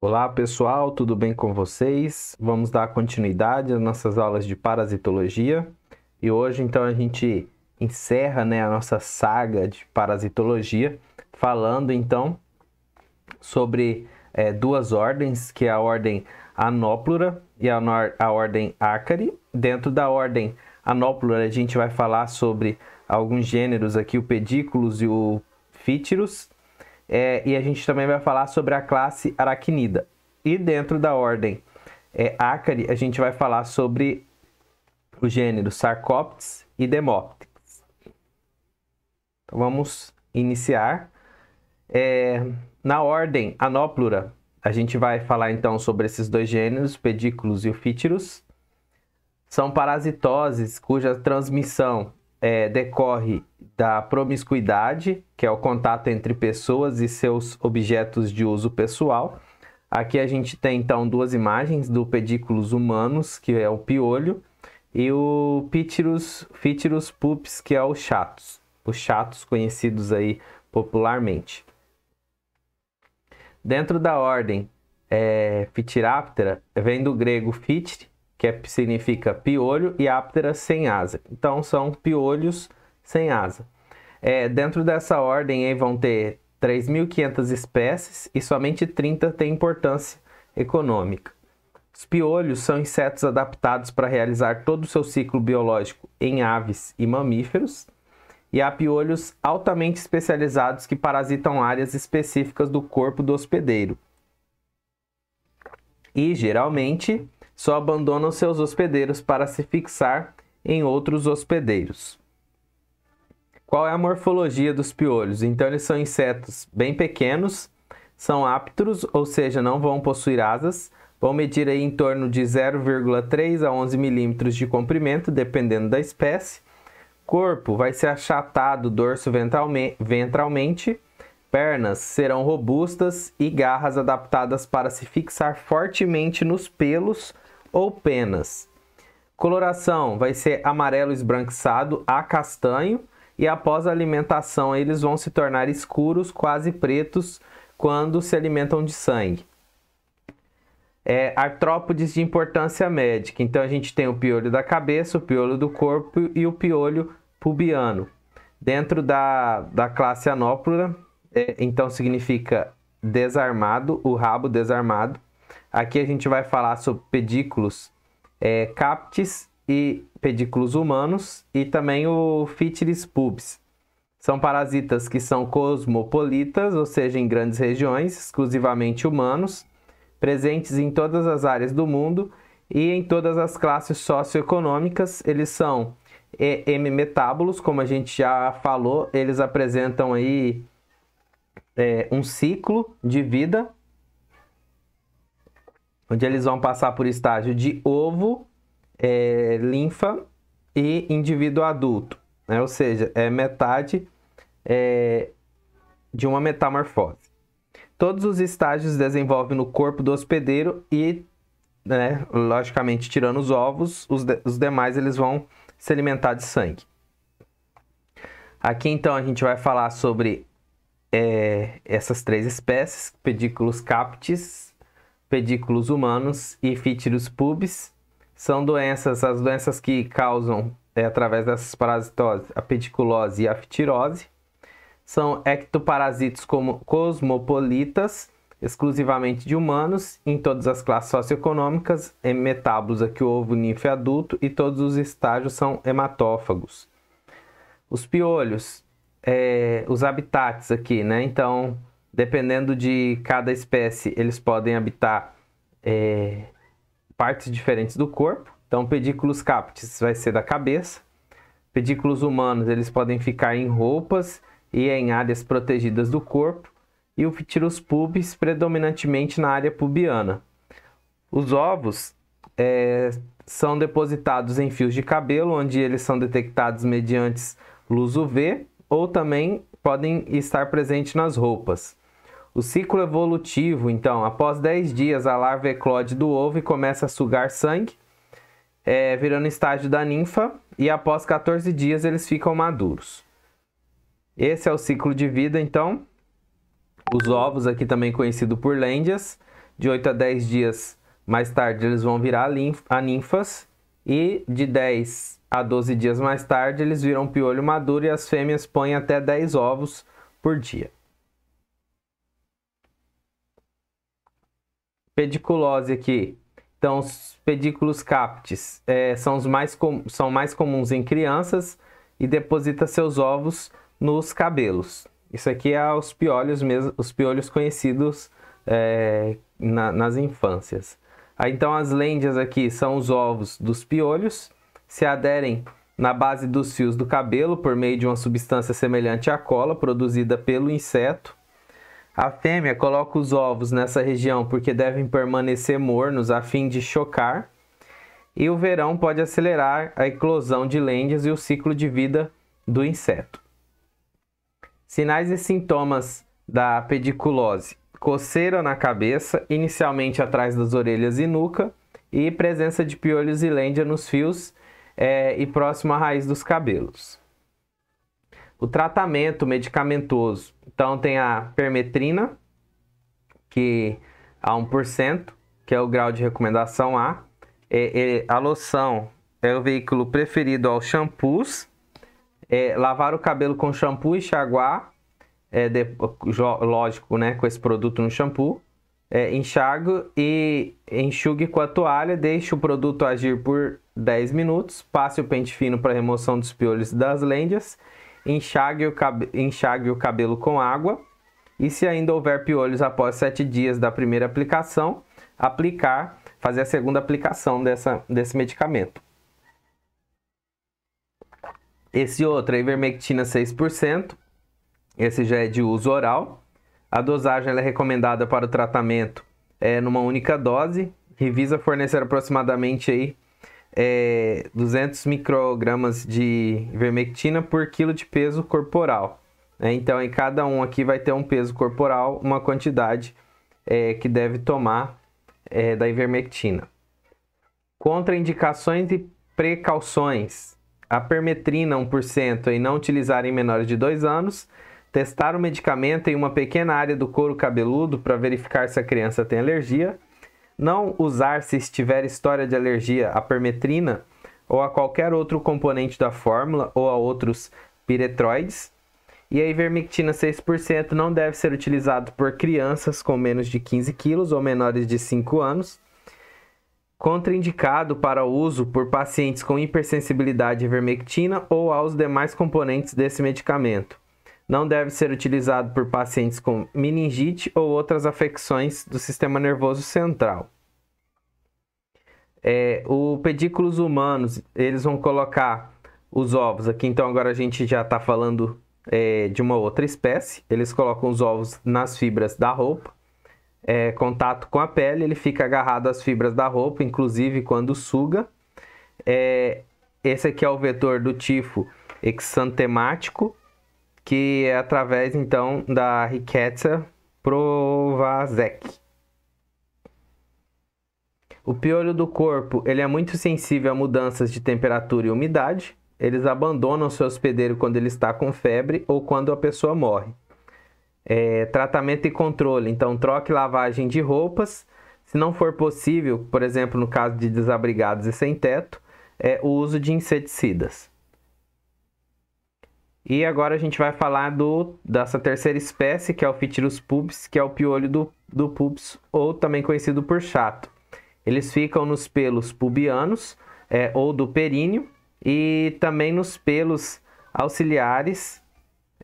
Olá pessoal, tudo bem com vocês? Vamos dar continuidade às nossas aulas de parasitologia e hoje então a gente encerra né, a nossa saga de parasitologia falando então sobre é, duas ordens, que é a ordem anóplura e a, a ordem ácari. Dentro da ordem anóplura a gente vai falar sobre alguns gêneros aqui, o pedículos e o fítiros, é, e a gente também vai falar sobre a classe aracnida. E dentro da ordem é, Acari, a gente vai falar sobre o gênero Sarcoptes e Demoptes. Então vamos iniciar. É, na ordem Anóplura, a gente vai falar então sobre esses dois gêneros, pedículos e o fítirus. São parasitoses cuja transmissão é, decorre da promiscuidade, que é o contato entre pessoas e seus objetos de uso pessoal. Aqui a gente tem então duas imagens do pedículos humanos, que é o piolho, e o Pítirus, Pítirus pups, que é o chatos, os chatos conhecidos aí popularmente. Dentro da ordem é, vem do grego phytre, que é, significa piolho, e aptera sem asa. Então são piolhos sem asa. É, dentro dessa ordem aí vão ter 3.500 espécies e somente 30 têm importância econômica. Os piolhos são insetos adaptados para realizar todo o seu ciclo biológico em aves e mamíferos. E há piolhos altamente especializados que parasitam áreas específicas do corpo do hospedeiro. E geralmente só abandonam seus hospedeiros para se fixar em outros hospedeiros. Qual é a morfologia dos piolhos? Então, eles são insetos bem pequenos, são ápteros, ou seja, não vão possuir asas, vão medir aí em torno de 0,3 a 11 milímetros de comprimento, dependendo da espécie. Corpo vai ser achatado dorso ventralmente, pernas serão robustas e garras adaptadas para se fixar fortemente nos pelos ou penas. Coloração vai ser amarelo esbranquiçado a castanho, e após a alimentação eles vão se tornar escuros, quase pretos, quando se alimentam de sangue. É, artrópodes de importância médica. Então a gente tem o piolho da cabeça, o piolho do corpo e o piolho pubiano. Dentro da, da classe anópora, é, então significa desarmado, o rabo desarmado. Aqui a gente vai falar sobre pedículos é, captis e pedículos humanos e também o Phytilis pubis. São parasitas que são cosmopolitas, ou seja, em grandes regiões, exclusivamente humanos, presentes em todas as áreas do mundo e em todas as classes socioeconômicas. Eles são é, M metábulos, como a gente já falou, eles apresentam aí é, um ciclo de vida, onde eles vão passar por estágio de ovo, é, linfa e indivíduo adulto, né? ou seja, é metade é, de uma metamorfose. Todos os estágios desenvolvem no corpo do hospedeiro e, né, logicamente, tirando os ovos, os, de os demais eles vão se alimentar de sangue. Aqui então a gente vai falar sobre é, essas três espécies: pedículos captis, pedículos humanos e fítidos pubis são doenças, as doenças que causam é, através dessas parasitoses, a pediculose e a fitirose. São ectoparasitos como cosmopolitas, exclusivamente de humanos, em todas as classes socioeconômicas, em metábulos aqui o ovo ninfe adulto e todos os estágios são hematófagos. Os piolhos, é, os habitats aqui, né? Então, dependendo de cada espécie, eles podem habitar é, partes diferentes do corpo. Então, pedículos captis vai ser da cabeça. Pedículos humanos, eles podem ficar em roupas e em áreas protegidas do corpo. E o Ptirus pubis, predominantemente na área pubiana. Os ovos é, são depositados em fios de cabelo, onde eles são detectados mediante luz UV ou também podem estar presentes nas roupas. O ciclo evolutivo, então, após 10 dias, a larva eclode do ovo e começa a sugar sangue, é, virando estágio da ninfa, e após 14 dias eles ficam maduros. Esse é o ciclo de vida, então. Os ovos, aqui também conhecido por lêndias, de 8 a 10 dias mais tarde eles vão virar a ninfas, e de 10 a 12 dias mais tarde eles viram piolho maduro e as fêmeas põem até 10 ovos por dia. Pediculose aqui. Então, os pedículos captis é, são, os mais são mais comuns em crianças e deposita seus ovos nos cabelos. Isso aqui é os piolhos, mesmo, os piolhos conhecidos é, na, nas infâncias. Aí, então, as lêndias aqui são os ovos dos piolhos, se aderem na base dos fios do cabelo por meio de uma substância semelhante à cola produzida pelo inseto a fêmea coloca os ovos nessa região porque devem permanecer mornos a fim de chocar, e o verão pode acelerar a eclosão de lendas e o ciclo de vida do inseto. Sinais e sintomas da pediculose: coceira na cabeça, inicialmente atrás das orelhas e nuca, e presença de piolhos e lêndia nos fios é, e próximo à raiz dos cabelos. O tratamento medicamentoso então tem a permetrina, que a 1%, que é o grau de recomendação A. É, é, a loção é o veículo preferido aos shampoos. É, lavar o cabelo com shampoo e enxaguar, é, de, lógico, né, com esse produto no shampoo. É, enxago e enxugue com a toalha, deixe o produto agir por 10 minutos, passe o pente fino para remoção dos piolhos das lêndias enxague o, cab enxague o cabelo com água e se ainda houver piolhos após sete dias da primeira aplicação, aplicar, fazer a segunda aplicação dessa, desse medicamento. Esse outro é ivermectina 6%, esse já é de uso oral. A dosagem é recomendada para o tratamento é numa única dose, Revisa fornecer aproximadamente aí é, 200 microgramas de ivermectina por quilo de peso corporal. Né? Então, em cada um aqui vai ter um peso corporal, uma quantidade é, que deve tomar é, da ivermectina. Contraindicações e precauções. A permetrina 1% e não utilizar em menores de 2 anos. Testar o medicamento em uma pequena área do couro cabeludo para verificar se a criança tem alergia não usar se estiver história de alergia à permetrina ou a qualquer outro componente da fórmula ou a outros piretroides. E a ivermectina 6% não deve ser utilizado por crianças com menos de 15 quilos ou menores de 5 anos. Contraindicado para uso por pacientes com hipersensibilidade à ivermectina ou aos demais componentes desse medicamento. Não deve ser utilizado por pacientes com meningite ou outras afecções do sistema nervoso central. É, o pedículos humanos, eles vão colocar os ovos aqui. Então, agora a gente já está falando é, de uma outra espécie. Eles colocam os ovos nas fibras da roupa. É, contato com a pele, ele fica agarrado às fibras da roupa, inclusive quando suga. É, esse aqui é o vetor do tifo exantemático, que é através então da riqueza Provazek. O piolho do corpo ele é muito sensível a mudanças de temperatura e umidade. Eles abandonam seu hospedeiro quando ele está com febre ou quando a pessoa morre. É, tratamento e controle. Então, troque lavagem de roupas. Se não for possível, por exemplo, no caso de desabrigados e sem teto, é o uso de inseticidas. E agora a gente vai falar do, dessa terceira espécie, que é o fitirus pubis, que é o piolho do, do pubis, ou também conhecido por chato. Eles ficam nos pelos pubianos, é, ou do períneo, e também nos pelos auxiliares,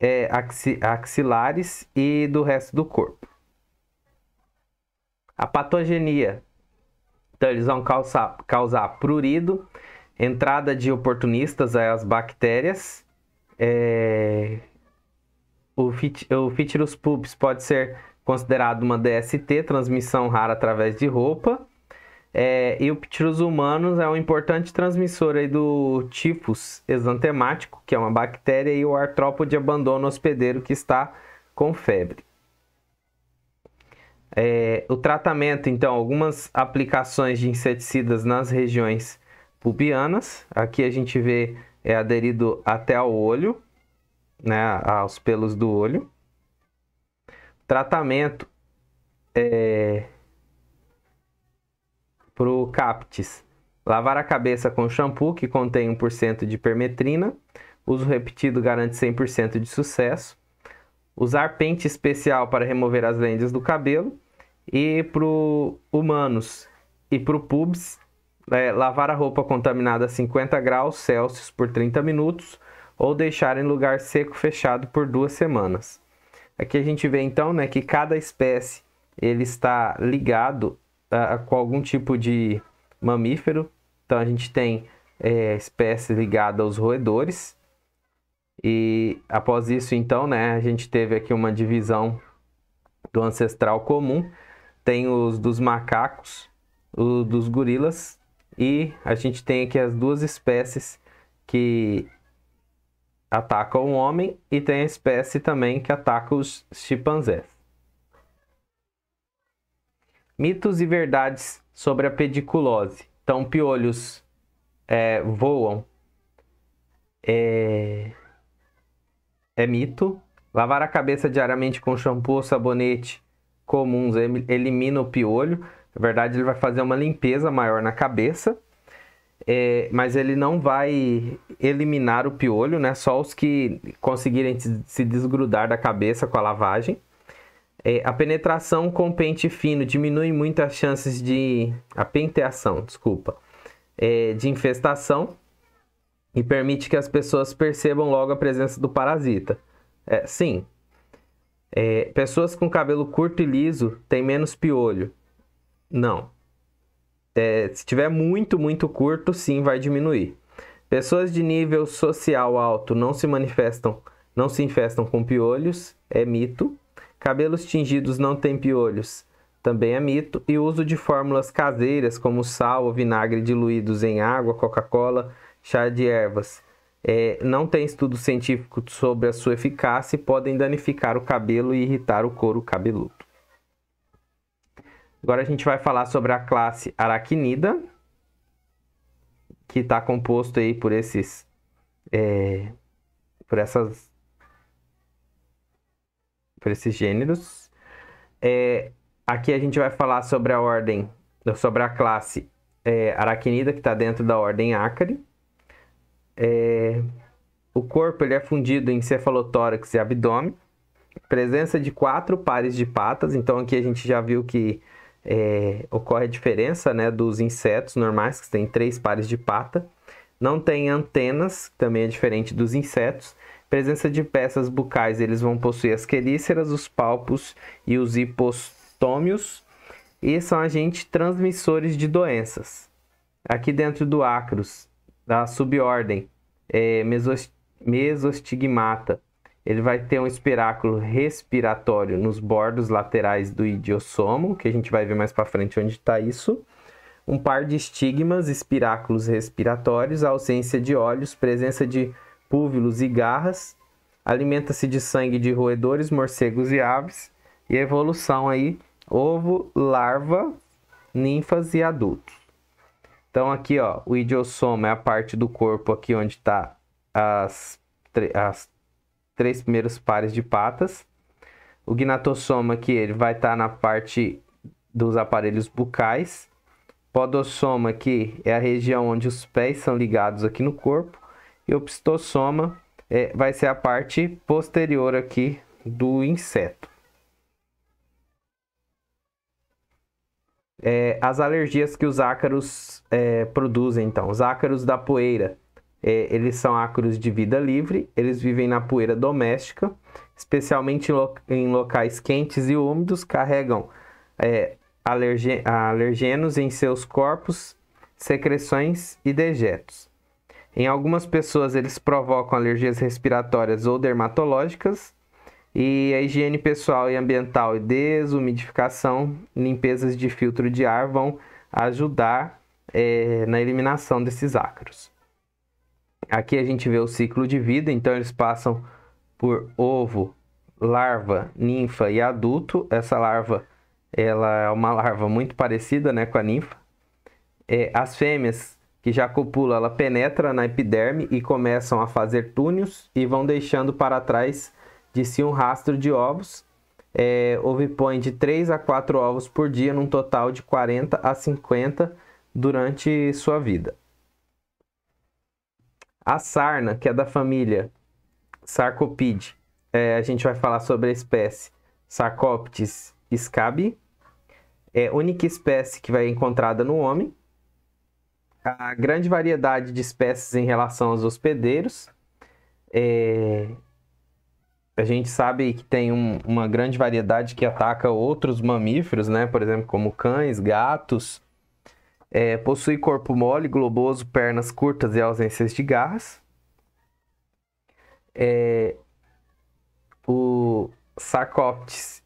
é, axi, axilares e do resto do corpo. A patogenia. Então, eles vão causar, causar prurido, entrada de oportunistas, as bactérias, é, o, fit, o Fitirus pubis pode ser considerado uma DST, transmissão rara através de roupa. É, e o Ptirus humanos é um importante transmissor aí do tifus exantemático, que é uma bactéria, e o artrópode abandona o hospedeiro que está com febre. É, o tratamento, então, algumas aplicações de inseticidas nas regiões pubianas. Aqui a gente vê é aderido até ao olho, né, aos pelos do olho. Tratamento é, para o Lavar a cabeça com shampoo que contém 1% de permetrina. Uso repetido garante 100% de sucesso. Usar pente especial para remover as lendas do cabelo. E para humanos e para o pubis, é, lavar a roupa contaminada a 50 graus Celsius por 30 minutos ou deixar em lugar seco fechado por duas semanas. Aqui a gente vê então né, que cada espécie ele está ligado uh, com algum tipo de mamífero. Então a gente tem é, espécies ligada aos roedores. E após isso, então, né, a gente teve aqui uma divisão do ancestral comum. Tem os dos macacos, o dos gorilas, e a gente tem aqui as duas espécies que atacam o homem e tem a espécie também que ataca os chimpanzés. Mitos e verdades sobre a pediculose. Então, piolhos é, voam. É... é mito. Lavar a cabeça diariamente com shampoo ou sabonete comuns elimina o piolho. Na verdade, ele vai fazer uma limpeza maior na cabeça, é, mas ele não vai eliminar o piolho, né? Só os que conseguirem se desgrudar da cabeça com a lavagem. É, a penetração com pente fino diminui muito as chances de. A penteação, desculpa. É, de infestação e permite que as pessoas percebam logo a presença do parasita. É, sim. É, pessoas com cabelo curto e liso têm menos piolho, não. É, se tiver muito, muito curto, sim, vai diminuir. Pessoas de nível social alto não se manifestam, não se infestam com piolhos, é mito. Cabelos tingidos não têm piolhos, também é mito. E o uso de fórmulas caseiras como sal ou vinagre diluídos em água, Coca-Cola, chá de ervas. É, não tem estudo científico sobre a sua eficácia e podem danificar o cabelo e irritar o couro cabeludo. Agora a gente vai falar sobre a classe aracnida, que está composto aí por esses, é, por essas, por esses gêneros. É, aqui a gente vai falar sobre a ordem, sobre a classe é, aracnida que está dentro da ordem Acari. É, o corpo ele é fundido em cefalotórax e abdômen. Presença de quatro pares de patas. Então aqui a gente já viu que é, ocorre a diferença né, dos insetos normais, que têm três pares de pata. Não tem antenas, que também é diferente dos insetos. Presença de peças bucais, eles vão possuir as quelíceras, os palpos e os hipostômios. E são agentes transmissores de doenças. Aqui dentro do acros, da subordem, é, mesos, mesostigmata, ele vai ter um espiráculo respiratório nos bordos laterais do idiosomo, que a gente vai ver mais para frente onde está isso. Um par de estigmas, espiráculos respiratórios, ausência de olhos, presença de púvilos e garras. Alimenta-se de sangue de roedores, morcegos e aves. E evolução aí, ovo, larva, ninfas e adultos. Então aqui, ó, o idiossomo é a parte do corpo aqui onde está as, as três primeiros pares de patas. O gnatossoma que ele vai estar tá na parte dos aparelhos bucais. Podossoma que é a região onde os pés são ligados aqui no corpo. E o pistossoma é, vai ser a parte posterior aqui do inseto. É, as alergias que os ácaros é, produzem, então. Os ácaros da poeira. É, eles são ácaros de vida livre, eles vivem na poeira doméstica, especialmente em, lo em locais quentes e úmidos, carregam é, alergenos em seus corpos, secreções e dejetos. Em algumas pessoas, eles provocam alergias respiratórias ou dermatológicas, e a higiene pessoal e ambiental e desumidificação, limpezas de filtro de ar vão ajudar é, na eliminação desses ácaros. Aqui a gente vê o ciclo de vida, então eles passam por ovo, larva, ninfa e adulto. Essa larva ela é uma larva muito parecida né, com a ninfa. É, as fêmeas que já copulam, ela penetra na epiderme e começam a fazer túneis e vão deixando para trás de si um rastro de ovos. É, ovipõe de 3 a 4 ovos por dia, num total de 40 a 50 durante sua vida. A sarna, que é da família Sarcopide, é, a gente vai falar sobre a espécie sarcóptis scabi. É a única espécie que vai encontrada no homem. A grande variedade de espécies em relação aos hospedeiros. É, a gente sabe que tem um, uma grande variedade que ataca outros mamíferos, né? Por exemplo, como cães, gatos, é, possui corpo mole, globoso, pernas curtas e ausências de garras. É, o sarcóptes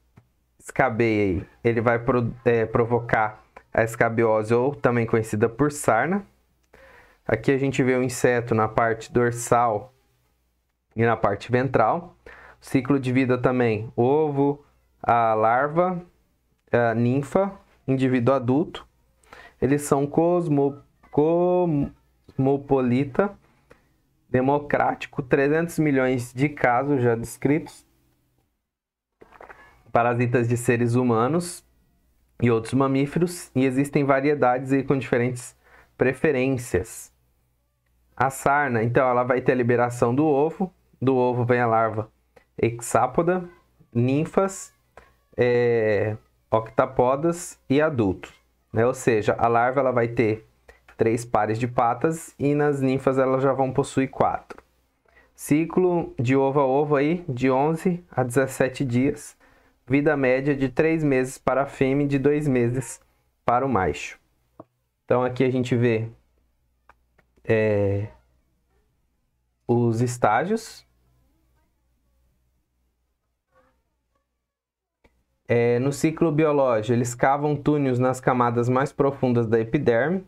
escabeia, ele vai pro, é, provocar a escabiose, ou também conhecida por sarna. Aqui a gente vê o inseto na parte dorsal e na parte ventral. Ciclo de vida também, ovo, a larva, a ninfa, indivíduo adulto eles são cosmo, cosmopolita, democrático, 300 milhões de casos já descritos, parasitas de seres humanos e outros mamíferos, e existem variedades aí com diferentes preferências. A sarna, então, ela vai ter a liberação do ovo, do ovo vem a larva hexápoda, ninfas, é, octapodas e adultos. Né? Ou seja, a larva ela vai ter três pares de patas e nas ninfas elas já vão possuir quatro. Ciclo de ovo a ovo aí de 11 a 17 dias. Vida média de 3 meses para a fêmea e de 2 meses para o macho. Então aqui a gente vê é, os estágios É, no ciclo biológico, eles cavam túneis nas camadas mais profundas da epiderme,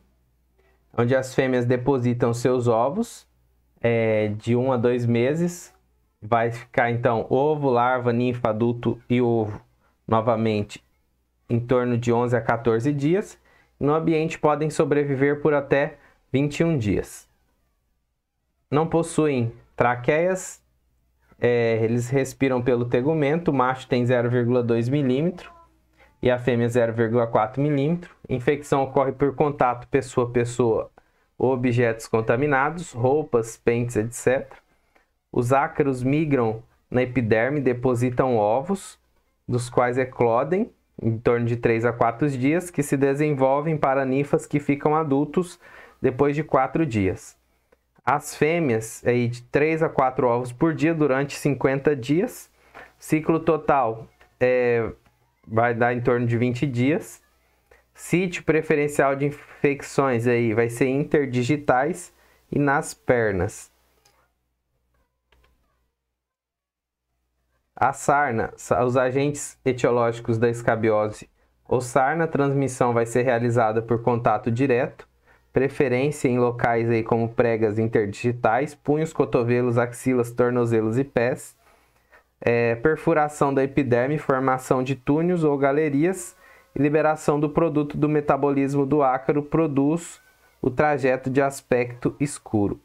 onde as fêmeas depositam seus ovos é, de 1 um a 2 meses. Vai ficar então ovo, larva, ninfa, adulto e ovo novamente em torno de 11 a 14 dias. No ambiente podem sobreviver por até 21 dias. Não possuem traqueias, é, eles respiram pelo tegumento, o macho tem 0,2 milímetro e a fêmea 0,4 milímetro. Infecção ocorre por contato pessoa a pessoa, objetos contaminados, roupas, pentes, etc. Os ácaros migram na epiderme, depositam ovos, dos quais eclodem em torno de 3 a 4 dias, que se desenvolvem para ninfas que ficam adultos depois de 4 dias. As fêmeas aí de 3 a 4 ovos por dia durante 50 dias. Ciclo total é, vai dar em torno de 20 dias. Sítio preferencial de infecções aí vai ser interdigitais e nas pernas. A sarna, os agentes etiológicos da escabiose ou sarna, a transmissão vai ser realizada por contato direto preferência em locais aí como pregas interdigitais, punhos, cotovelos, axilas, tornozelos e pés, é, perfuração da epiderme, formação de túneis ou galerias e liberação do produto do metabolismo do ácaro produz o trajeto de aspecto escuro.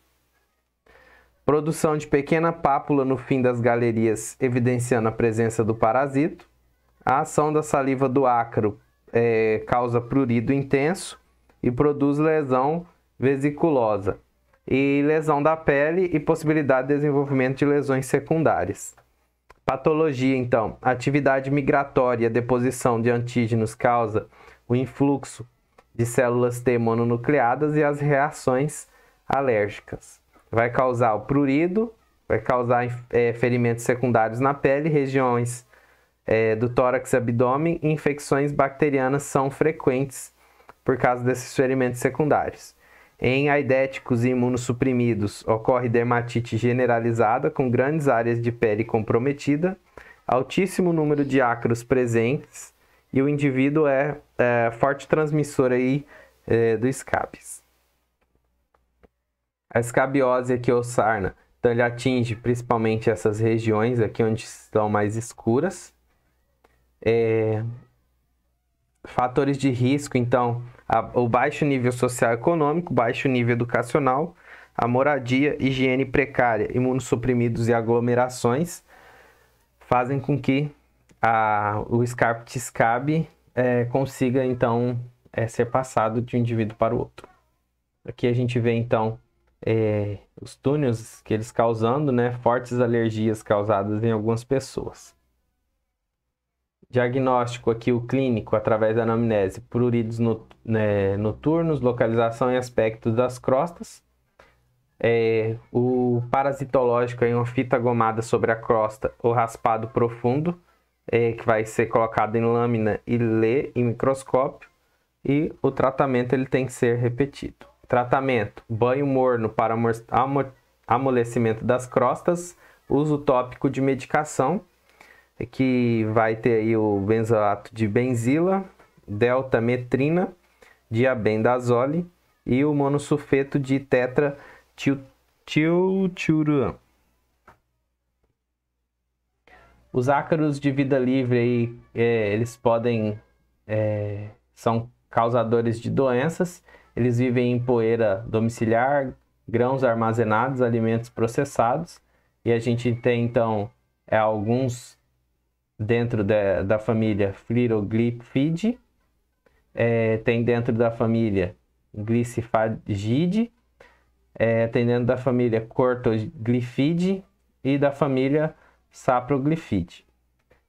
Produção de pequena pápula no fim das galerias, evidenciando a presença do parasito. A ação da saliva do ácaro é, causa prurido intenso e produz lesão vesiculosa e lesão da pele e possibilidade de desenvolvimento de lesões secundárias. Patologia, então, atividade migratória, deposição de antígenos causa o influxo de células T mononucleadas e as reações alérgicas. Vai causar o prurido, vai causar é, ferimentos secundários na pele, regiões é, do tórax e abdômen, infecções bacterianas são frequentes por causa desses ferimentos secundários. Em aidéticos e imunossuprimidos, ocorre dermatite generalizada com grandes áreas de pele comprometida, altíssimo número de ácaros presentes e o indivíduo é, é forte transmissor aí, é, do escapes. A escabiose aqui ou sarna, então ele atinge principalmente essas regiões aqui onde estão mais escuras. É, Fatores de risco, então, a, o baixo nível social econômico baixo nível educacional, a moradia, higiene precária, imunossuprimidos e aglomerações fazem com que a, o escarpe SCAB é, consiga, então, é, ser passado de um indivíduo para o outro. Aqui a gente vê, então, é, os túneis que eles causando, né, fortes alergias causadas em algumas pessoas. Diagnóstico aqui, o clínico, através da anamnese, pruridos né, noturnos, localização e aspectos das crostas. É, o parasitológico é uma fita gomada sobre a crosta ou raspado profundo, é, que vai ser colocado em lâmina e lê em microscópio. E o tratamento ele tem que ser repetido. Tratamento: banho morno para amolecimento das crostas, uso tópico de medicação é que vai ter aí o benzoato de benzila, delta metrina, diabendazole e o monosulfeto de tetra tiltiuruan. Os ácaros de vida livre aí, é, eles podem é, são causadores de doenças. Eles vivem em poeira domiciliar, grãos armazenados, alimentos processados. E a gente tem então é, alguns dentro da, da família Fliroglyphidae, é, tem dentro da família Glicifagide, é, tem dentro da família Cortoglifide e da família Saproglifide.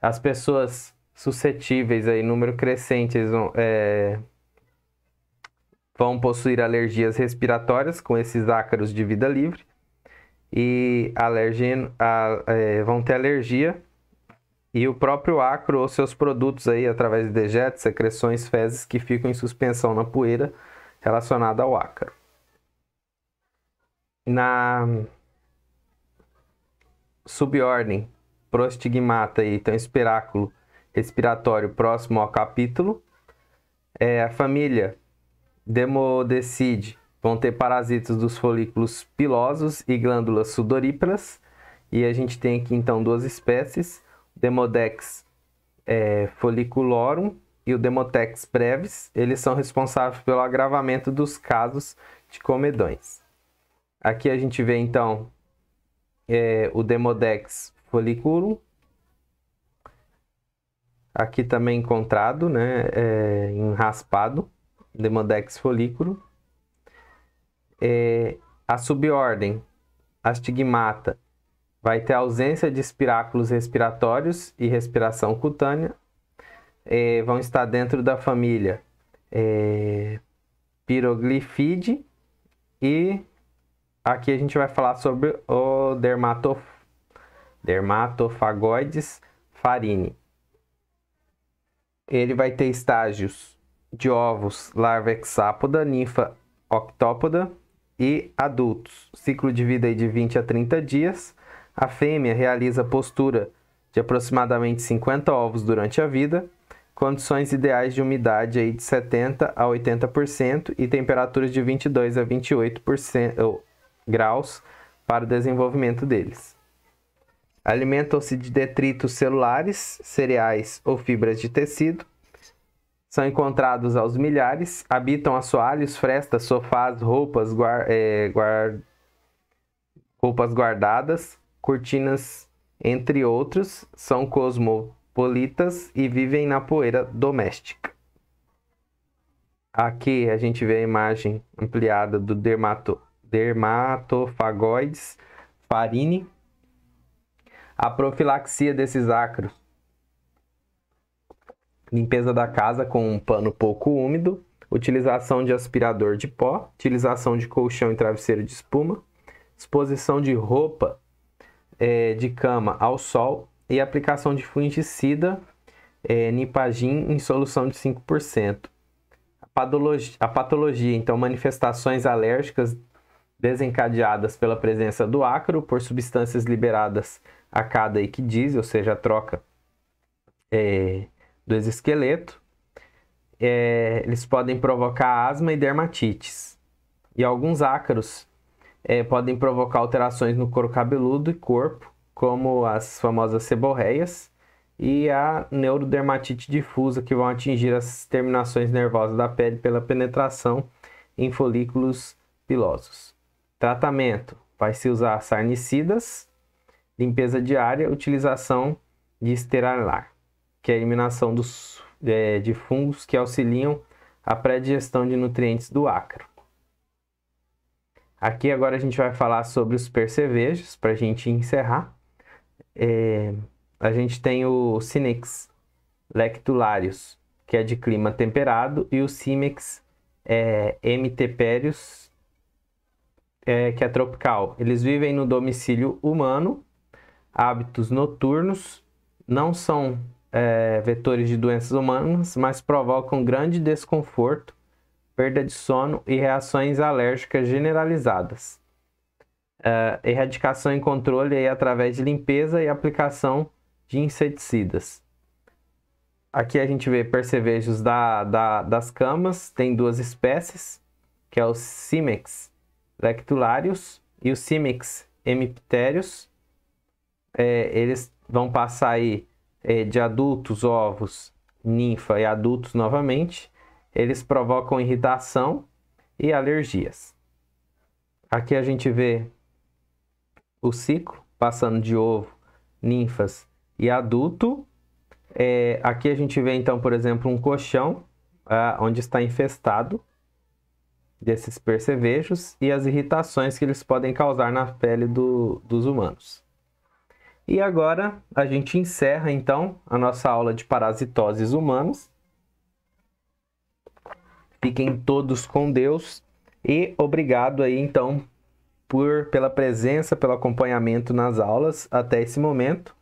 As pessoas suscetíveis aí, número crescente, vão, é, vão possuir alergias respiratórias com esses ácaros de vida livre e a, é, vão ter alergia e o próprio acro ou seus produtos aí através de dejetos, secreções, fezes que ficam em suspensão na poeira relacionada ao ácaro. Na subordem prostigmata e então espiráculo respiratório próximo ao capítulo, é a família Demodecide vão ter parasitas dos folículos pilosos e glândulas sudoríparas e a gente tem aqui então duas espécies Demodex é, folliculorum e o Demotex brevis, eles são responsáveis pelo agravamento dos casos de comedões. Aqui a gente vê então é, o Demodex folliculum, aqui também encontrado né, é, em raspado, Demodex folliculum. É, a subordem Astigmata vai ter ausência de espiráculos respiratórios e respiração cutânea, é, vão estar dentro da família é, e aqui a gente vai falar sobre o dermatof dermatofagoides farini. Ele vai ter estágios de ovos, larva hexápoda, ninfa octópoda e adultos. Ciclo de vida de 20 a 30 dias a fêmea realiza postura de aproximadamente 50 ovos durante a vida, condições ideais de umidade aí de 70 a 80% e temperaturas de 22 a 28% ou, graus para o desenvolvimento deles. Alimentam-se de detritos celulares, cereais ou fibras de tecido. São encontrados aos milhares, habitam assoalhos, frestas, sofás, roupas, guar, é, guar, roupas guardadas, cortinas, entre outros, são cosmopolitas e vivem na poeira doméstica. Aqui a gente vê a imagem ampliada do dermato, dermatofagoides farini. A profilaxia desses acros. Limpeza da casa com um pano pouco úmido, utilização de aspirador de pó, utilização de colchão e travesseiro de espuma, exposição de roupa é, de cama ao sol e aplicação de fungicida é, Nipagin em solução de 5%. A patologia, a patologia, então, manifestações alérgicas desencadeadas pela presença do ácaro por substâncias liberadas a cada equidise, ou seja, a troca é, do esqueleto É, eles podem provocar asma e dermatites. E alguns ácaros é, podem provocar alterações no couro cabeludo e corpo, como as famosas seborreias e a neurodermatite difusa, que vão atingir as terminações nervosas da pele pela penetração em folículos pilosos. Tratamento: vai se usar sarnicidas, limpeza diária, utilização de esterilar, que é a eliminação dos, é, de fungos que auxiliam a predigestão de nutrientes do ácaro. Aqui agora a gente vai falar sobre os percevejos, para a gente encerrar. É, a gente tem o Sinex lectularius, que é de clima temperado, e o Simex é, mteperius, é, que é tropical. Eles vivem no domicílio humano, hábitos noturnos, não são é, vetores de doenças humanas, mas provocam grande desconforto perda de sono e reações alérgicas generalizadas. Uh, erradicação e controle aí, através de limpeza e aplicação de inseticidas. Aqui a gente vê percevejos da, da, das camas, tem duas espécies, que é o Cimex lectularius e o Cimex hemipterius. É, eles vão passar aí é, de adultos, ovos, ninfa e adultos novamente. Eles provocam irritação e alergias. Aqui a gente vê o ciclo passando de ovo, ninfas e adulto. É, aqui a gente vê então, por exemplo, um colchão ah, onde está infestado desses percevejos e as irritações que eles podem causar na pele do, dos humanos. E agora a gente encerra então a nossa aula de parasitoses humanos Fiquem todos com Deus e obrigado aí então por pela presença, pelo acompanhamento nas aulas até esse momento.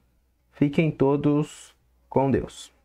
Fiquem todos com Deus.